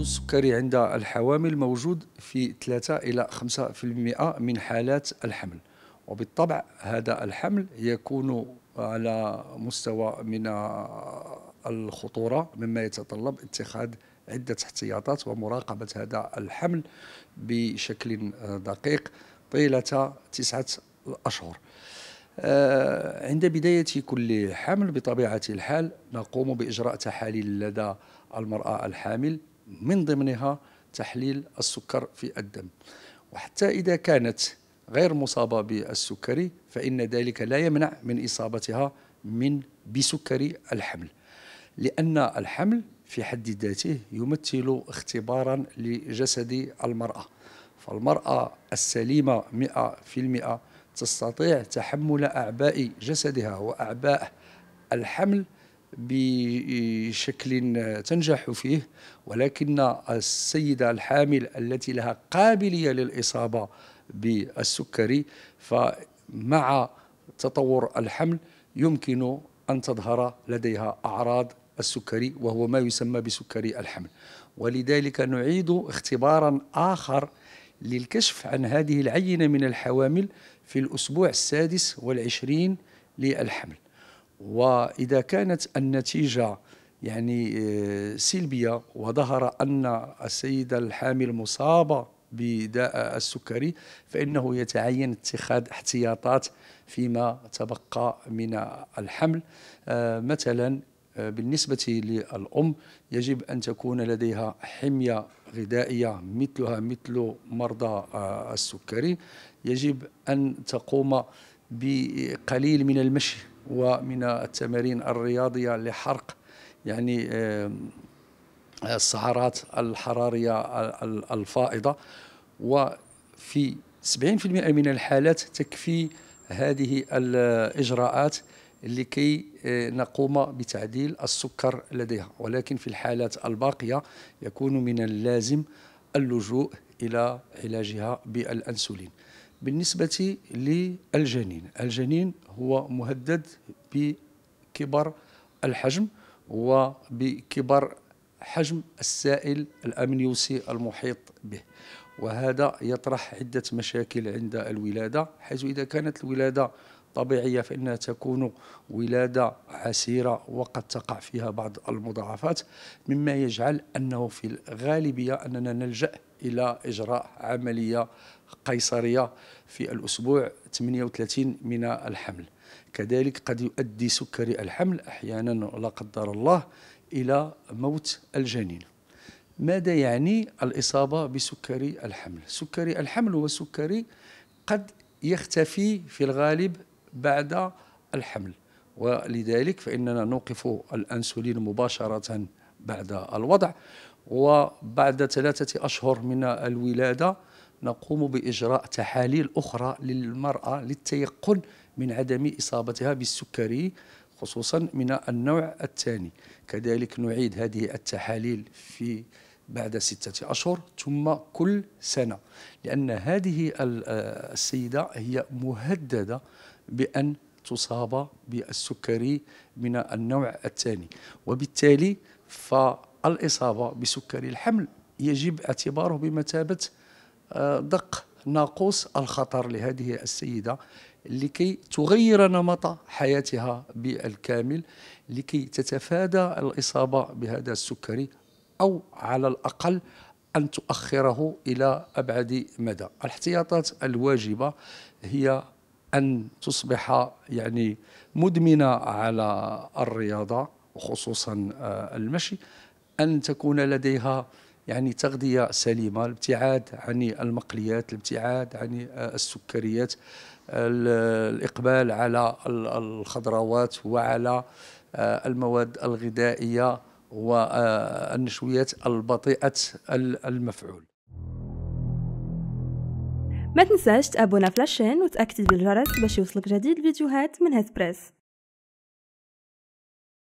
السكري عند الحوامل موجود في 3 إلى 5% من حالات الحمل وبالطبع هذا الحمل يكون على مستوى من الخطورة مما يتطلب اتخاذ عدة احتياطات ومراقبة هذا الحمل بشكل دقيق طيلة تسعة أشهر آه، عند بداية كل حمل بطبيعة الحال نقوم بإجراء تحاليل لدى المرأة الحامل من ضمنها تحليل السكر في الدم وحتى إذا كانت غير مصابة بالسكري فإن ذلك لا يمنع من إصابتها من بسكري الحمل لأن الحمل في حد ذاته يمثل اختبارا لجسد المرأة فالمرأة السليمة 100% تستطيع تحمل أعباء جسدها وأعباء الحمل بشكل تنجح فيه ولكن السيدة الحامل التي لها قابلية للإصابة بالسكري فمع تطور الحمل يمكن أن تظهر لديها أعراض السكري وهو ما يسمى بسكري الحمل ولذلك نعيد اختبارا آخر للكشف عن هذه العينة من الحوامل في الأسبوع السادس والعشرين للحمل واذا كانت النتيجه يعني آه، سلبيه وظهر ان السيده الحامل مصابه بداء السكري فانه يتعين اتخاذ احتياطات فيما تبقى من الحمل آه، مثلا آه، بالنسبة للأم يجب أن تكون لديها حمية غذائية مثلها مثل مرضى السكري يجب أن تقوم بقليل من المشي ومن التمارين الرياضية لحرق يعني السعرات الحرارية الفائضة وفي 70% من الحالات تكفي هذه الإجراءات لكي آه، نقوم بتعديل السكر لديها ولكن في الحالات الباقية يكون من اللازم اللجوء إلى علاجها بالأنسولين بالنسبة للجنين الجنين هو مهدد بكبر الحجم وبكبر حجم السائل الأمنيوسي المحيط به وهذا يطرح عدة مشاكل عند الولادة حيث إذا كانت الولادة طبيعية فإنها تكون ولادة عسيرة وقد تقع فيها بعض المضاعفات مما يجعل أنه في الغالبية أننا نلجأ إلى إجراء عملية قيصرية في الأسبوع 38 من الحمل كذلك قد يؤدي سكري الحمل أحيانا لا قدر الله إلى موت الجنين ماذا يعني الإصابة بسكري الحمل؟ سكري الحمل هو سكري قد يختفي في الغالب بعد الحمل ولذلك فإننا نوقف الأنسولين مباشرة بعد الوضع وبعد ثلاثة أشهر من الولادة نقوم بإجراء تحاليل أخرى للمرأة للتيقن من عدم إصابتها بالسكري خصوصا من النوع الثاني كذلك نعيد هذه التحاليل في بعد ستة أشهر ثم كل سنة لأن هذه السيدة هي مهددة بأن تصاب بالسكري من النوع الثاني وبالتالي فالإصابة بسكري الحمل يجب اعتباره بمثابة آه، دق ناقوس الخطر لهذه السيدة لكي تغير نمط حياتها بالكامل لكي تتفادى الإصابة بهذا السكري أو على الأقل أن تؤخره إلى أبعد مدى الاحتياطات الواجبة هي أن تصبح يعني مدمنة على الرياضة وخصوصا آه، المشي أن تكون لديها يعني تغذية سليمة الابتعاد عن المقليات الابتعاد عن آه، السكريات الإقبال على الخضروات وعلى آه، المواد الغذائية والنشويات البطيئة المفعول ما تنساش تابونا فلاشين وتأكد الجرس باش يوصلك جديد الفيديوهات من هاد بريس